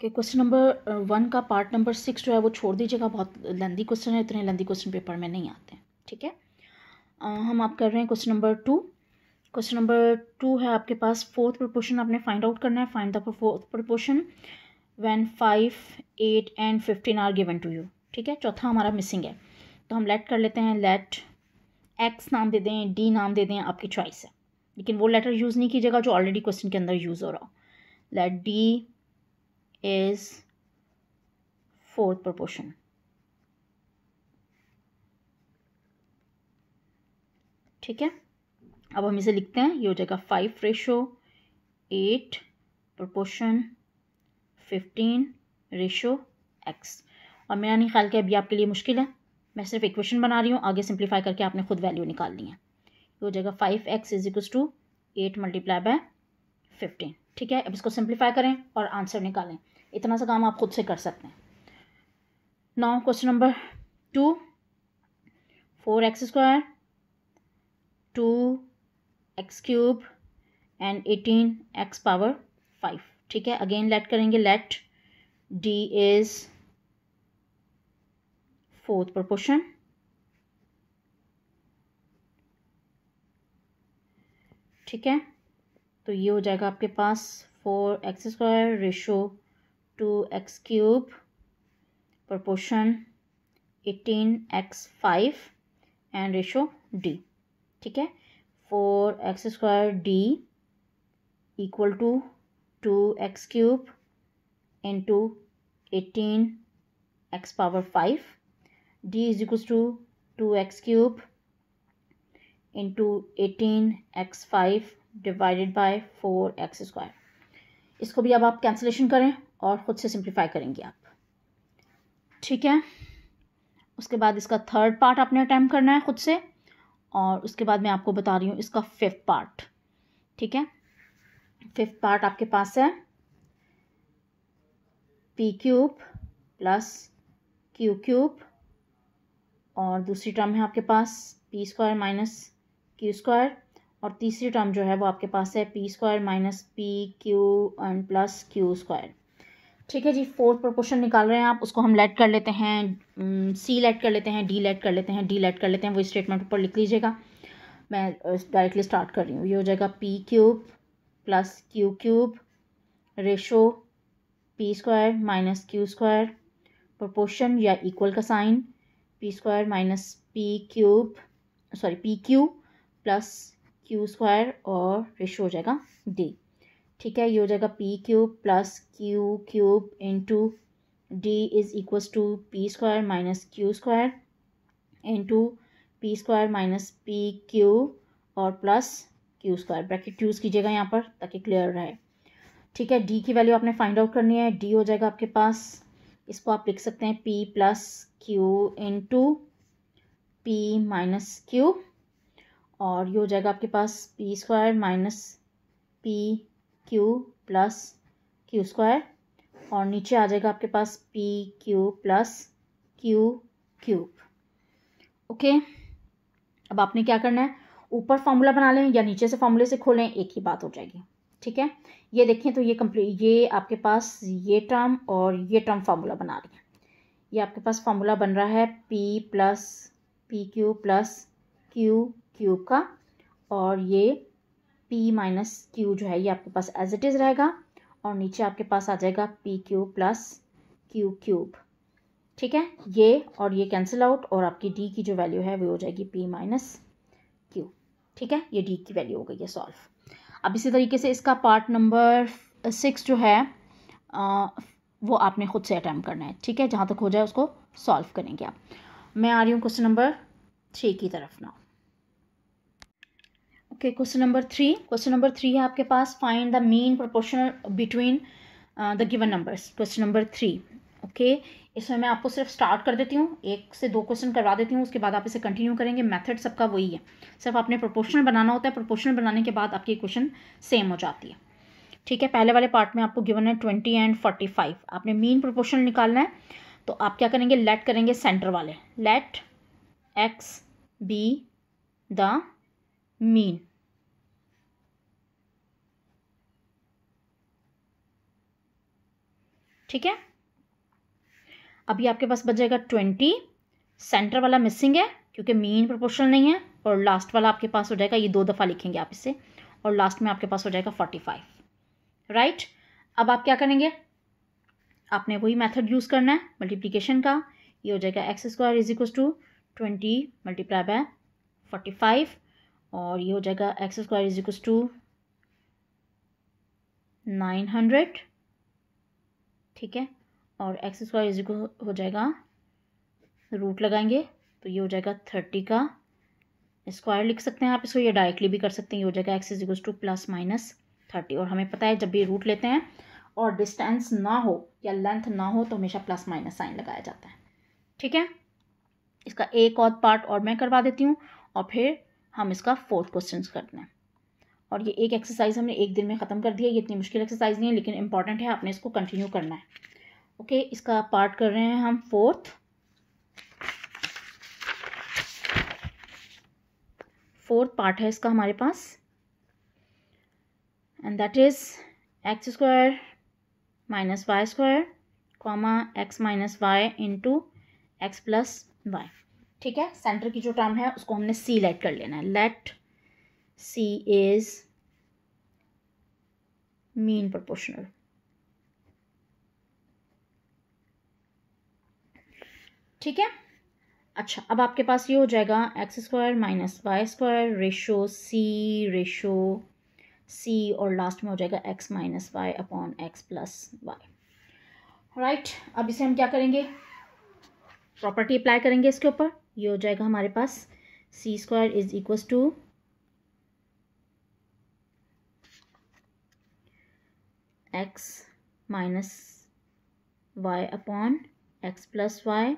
कि question number one का part number six जो है वो छोड़ दीजिएगा बहुत लेंदी क्वेश्चन है इतने लेंदी क्वेश्चन पेपर में नहीं आते हैं ठीक है आ, uh, हम आप कर रहे हैं question number two question number two है आपके पास फोर्थ प्रपोर्शन आपने फाइंड आउट करना है find the fourth proportion one five eight and fifteen are given to you ठीक है चौथा हमारा मिसिंग है तो हम लेट कर लेते हैं लेट एक्स नाम दे दें डी नाम दे दें आपकी चॉइस है लेकिन वो लेटर यूज़ नहीं कीजिएगा जो ऑलरेडी क्वेश्चन के अंदर यूज़ हो रहा हो let D is fourth proportion. ठीक है अब हम इसे लिखते हैं ये हो जाएगा five ratio eight proportion fifteen ratio x और मेरा नहीं ख्याल कि अभी आपके लिए मुश्किल है मैं सिर्फ इक्वेशन बना रही हूँ आगे सिंप्लीफाई करके आपने खुद वैल्यू निकाल ली है ये हो जाएगा five x is equal to eight multiply by fifteen ठीक है अब इसको सिंप्लीफाई करें और आंसर निकालें इतना सा काम आप खुद से कर सकते हैं नौ question number two four x square two x cube and eighteen x power five ठीक है अगेन लेट करेंगे let D is fourth proportion ठीक है तो ये हो जाएगा आपके पास four x square ratio two x cube proportion eighteen x five and ratio D ठीक है four x square D equal to two x cube into eighteen x power five D is equal to two x cube into eighteen x five divided by four x square इसको भी अब आप cancellation करें और ख़ुद से simplify करेंगे आप ठीक है उसके बाद इसका थर्ड पार्ट आपने अटैम्प्ट करना है ख़ुद से और उसके बाद मैं आपको बता रही हूँ इसका फिफ्थ पार्ट ठीक है फिफ्थ पार्ट आपके पास है P cube plus Q cube और दूसरी टर्म है आपके पास P square minus Q square और तीसरी टर्म जो है वो आपके पास है P square minus P Q and plus Q square ठीक है जी फोर्थ प्रोपोर्शन निकाल रहे हैं आप उसको हम लेट कर लेते हैं सी लेट कर लेते हैं डी लेट कर लेते हैं डी लेट कर लेते हैं वो स्टेटमेंट ऊपर लिख लीजिएगा मैं डायरेक्टली स्टार्ट कर रही हूँ ये हो जाएगा P cube plus Q cube ratio P square minus Q square proportion या इक्वल का sign P square minus P cube sorry P Q plus Q square और रेशो हो जाएगा डी ठीक है ये हो जाएगा P cube plus Q cube into D is equals to P square minus Q square into P square minus P Q और plus Q square bracket use कीजिएगा यहाँ पर ताकि क्लियर रहे ठीक है डी की वैल्यू आपने फाइंड आउट करनी है डी हो जाएगा आपके पास इसको आप लिख सकते हैं P plus Q into P minus Q और ये हो जाएगा आपके पास P square minus P Q plus Q square और नीचे आ जाएगा आपके पास P Q plus Q cube okay अब आपने क्या करना है ऊपर फॉर्मूला बना लें या नीचे से फॉर्मूले से खोलें एक ही बात हो जाएगी ठीक है ये देखें तो ये कंप्लीट ये आपके पास ये टर्म और ये टर्म फार्मूला बना रही है ये आपके पास फार्मूला बन रहा है P plus P Q plus Q cube का और ये पी माइनस क्यू जो है ये आपके पास एज इट इज़ रहेगा और नीचे आपके पास आ जाएगा P Q plus Q cube ठीक है ये और ये कैंसिल आउट और आपकी डी की जो वैल्यू है वो हो जाएगी पी माइनस क्यू ठीक है ये डी की वैल्यू हो गई है सॉल्व अब इसी तरीके से इसका पार्ट नंबर सिक्स जो है आ, वो आपने खुद से अटैम्प करना है ठीक है जहाँ तक हो जाए उसको सॉल्व करेंगे आप मैं आ रही हूँ क्वेश्चन नंबर थ्री की तरफ ना okay question number three question number three है आपके पास find the mean proportional between the given numbers question number three okay इसमें मैं आपको सिर्फ स्टार्ट कर देती हूँ एक से दो क्वेश्चन करवा देती हूँ उसके बाद आप इसे कंटिन्यू करेंगे मेथड सबका वही है सिर्फ आपने प्रोपोर्शनल बनाना होता है प्रोपोर्शनल बनाने के बाद आपकी क्वेश्चन सेम हो जाती है ठीक है पहले वाले पार्ट में आपको गिवन है ट्वेंटी एंड फोर्टी फाइव आपने मीन प्रोपोर्शनल निकालना है तो आप क्या करेंगे लेट करेंगे सेंटर वाले let x be the mean ठीक है अभी आपके पास बच जाएगा ट्वेंटी सेंटर वाला मिसिंग है क्योंकि मीन प्रोपोर्शनल नहीं है और लास्ट वाला आपके पास हो जाएगा ये दो दफ़ा लिखेंगे आप इसे और लास्ट में आपके पास हो जाएगा फोर्टी फाइव राइट अब आप क्या करेंगे आपने वही मेथड यूज़ करना है मल्टीप्लीकेशन का ये हो जाएगा x square is equal to twenty multiply by forty five और ये हो जाएगा x square is equals to nine hundred ठीक है और एक्स स्क्वायर इज हो जाएगा रूट लगाएंगे तो ये हो जाएगा थर्टी का स्क्वायर लिख सकते हैं आप इसको ये डायरेक्टली भी कर सकते हैं ये हो जाएगा x is equal to plus minus thirty और हमें पता है जब भी रूट लेते हैं और डिस्टेंस ना हो या लेंथ ना हो तो हमेशा प्लस माइनस साइन लगाया जाता है ठीक है इसका एक और पार्ट और मैं करवा देती हूँ और फिर हम इसका फोर्थ क्वेश्चन करते हैं और ये एक एक्सरसाइज हमने एक दिन में ख़त्म कर दिया ये इतनी मुश्किल एक्सरसाइज नहीं है लेकिन इंपॉर्टेंट है आपने इसको कंटिन्यू करना है ओके इसका पार्ट कर रहे हैं हम फोर्थ फोर्थ पार्ट है इसका हमारे पास and that is x square minus y square comma x minus y into x plus y ठीक है सेंटर की जो टर्म है उसको हमने सी लेट कर लेना है let c is mean proportional ठीक है अच्छा अब आपके पास ये हो जाएगा x square minus y square ratio c ratio c और लास्ट में हो जाएगा x minus y upon x plus y right अब इसे हम क्या करेंगे प्रॉपर्टी अप्लाई करेंगे इसके ऊपर ये हो जाएगा हमारे पास c square is equals to x minus y upon x plus y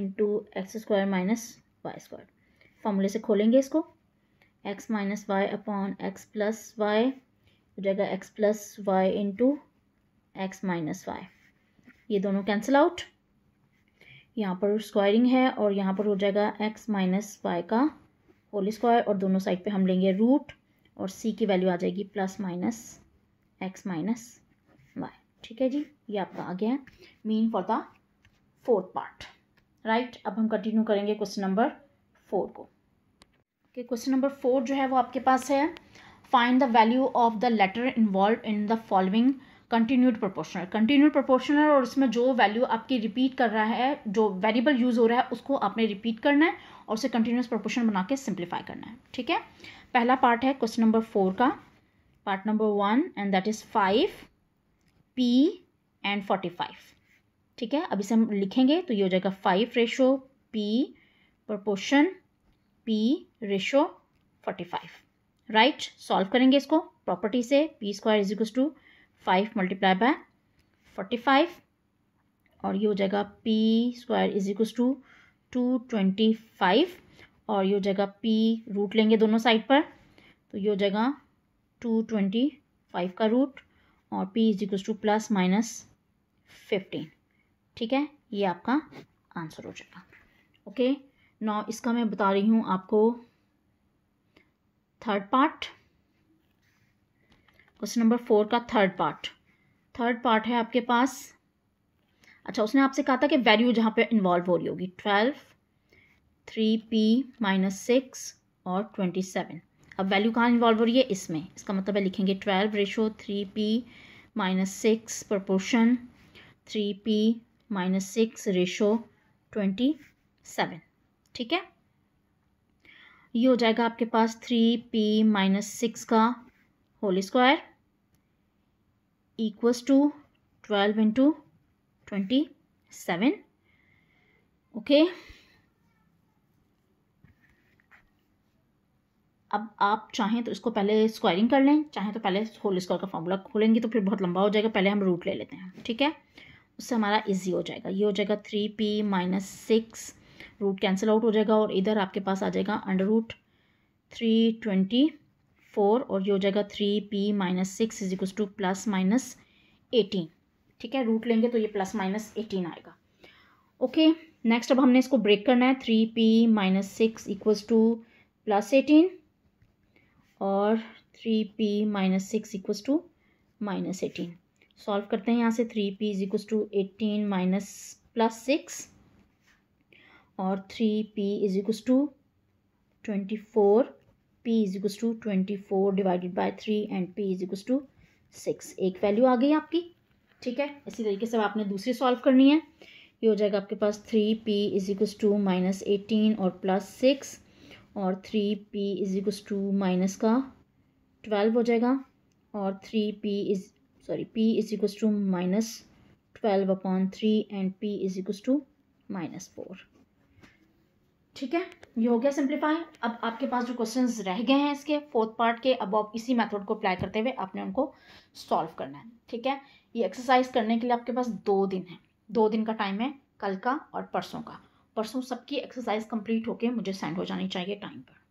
into x square minus y square फॉर्मूले से खोलेंगे इसको x minus y upon x plus y हो जाएगा x plus y into x minus y ये दोनों cancel out यहाँ पर स्क्वायरिंग है और यहाँ पर हो जाएगा एक्स माइनस वाई का होल स्क्वायर और दोनों साइड पे हम लेंगे रूट और सी की वैल्यू आ जाएगी plus minus x minus y ठीक है जी ये आपका आ गया है mean for the fourth part right अब हम कंटिन्यू करेंगे क्वेश्चन नंबर फोर को ओके क्वेश्चन नंबर फोर जो है वो आपके पास है find the value of the letter involve in the following continued proportional continued proportional और इसमें जो वैल्यू आपकी रिपीट कर रहा है जो वेरिएबल यूज़ हो रहा है उसको आपने रिपीट करना है और उसे कंटिन्यूस प्रोपोर्शन बना के सिंप्लीफाई करना है ठीक है पहला पार्ट है क्वेश्चन नंबर फोर का part number one and that is five p and forty five ठीक है अब इसे हम लिखेंगे तो ये हो जाएगा five ratio p proportion p ratio forty five right solve करेंगे इसको प्रॉपर्टी से p square is to five multiply by forty five और ये हो जाएगा p square is equal to two twenty five और ये हो जाएगा पी रूट लेंगे दोनों साइड पर तो ये हो जाएगा टू ट्वेंटी फाइव का रूट और p is equal to plus minus fifteen ठीक है ये आपका आंसर हो जाएगा ओके नाउ नौ इसका मैं बता रही हूँ आपको third part question number four का थर्ड पार्ट थर्ड पार्ट है आपके पास अच्छा उसने आपसे कहा था कि वैल्यू जहाँ पे इन्वॉल्व हो रही होगी twelve three p minus six और ट्वेंटी सेवन अब वैल्यू कहाँ इन्वॉल्व हो रही है इसमें इसका मतलब है लिखेंगे twelve ratio three p minus six proportion three p minus six ratio twenty seven ठीक है ये हो जाएगा आपके पास थ्री पी माइनस सिक्स का whole square equals to twelve into twenty seven okay अब आप चाहें तो इसको पहले स्क्वायरिंग कर लें चाहें तो पहले होल स्क्वायर का फॉर्मूला खोलेंगे तो फिर बहुत लंबा हो जाएगा पहले हम रूट ले लेते हैं ठीक है उससे हमारा इजी हो जाएगा ये हो जाएगा three p minus six root cancel out हो जाएगा और इधर आपके पास आ जाएगा under root three twenty four और ये हो जाएगा three p minus six is equal to plus minus eighteen ठीक है रूट लेंगे तो ये प्लस माइनस एटीन आएगा ओके नेक्स्ट अब हमने इसको ब्रेक करना है three p minus six equals to plus eighteen और three p minus six equals to minus eighteen solve करते हैं यहाँ से three p is equals to eighteen minus plus six और three p is equals to twenty four p is equal to twenty four divided by three and p is equal to six एक value आ गई आपकी ठीक है इसी तरीके से आपने दूसरी सॉल्व करनी है ये हो जाएगा आपके पास three p is equal to minus eighteen और प्लस सिक्स और three p is equal to minus का ट्वेल्व हो जाएगा और three p is sorry p is equal to minus twelve upon three and p is equal to minus four ठीक है ये हो गया सिंप्लीफाई अब आपके पास जो क्वेश्चन रह गए हैं इसके फोर्थ पार्ट के अब आप इसी मेथड को अप्लाई करते हुए आपने उनको सॉल्व करना है ठीक है ये एक्सरसाइज करने के लिए आपके पास दो दिन है दो दिन का टाइम है कल का और परसों का परसों सबकी एक्सरसाइज कंप्लीट होके मुझे सेंड हो जानी चाहिए टाइम पर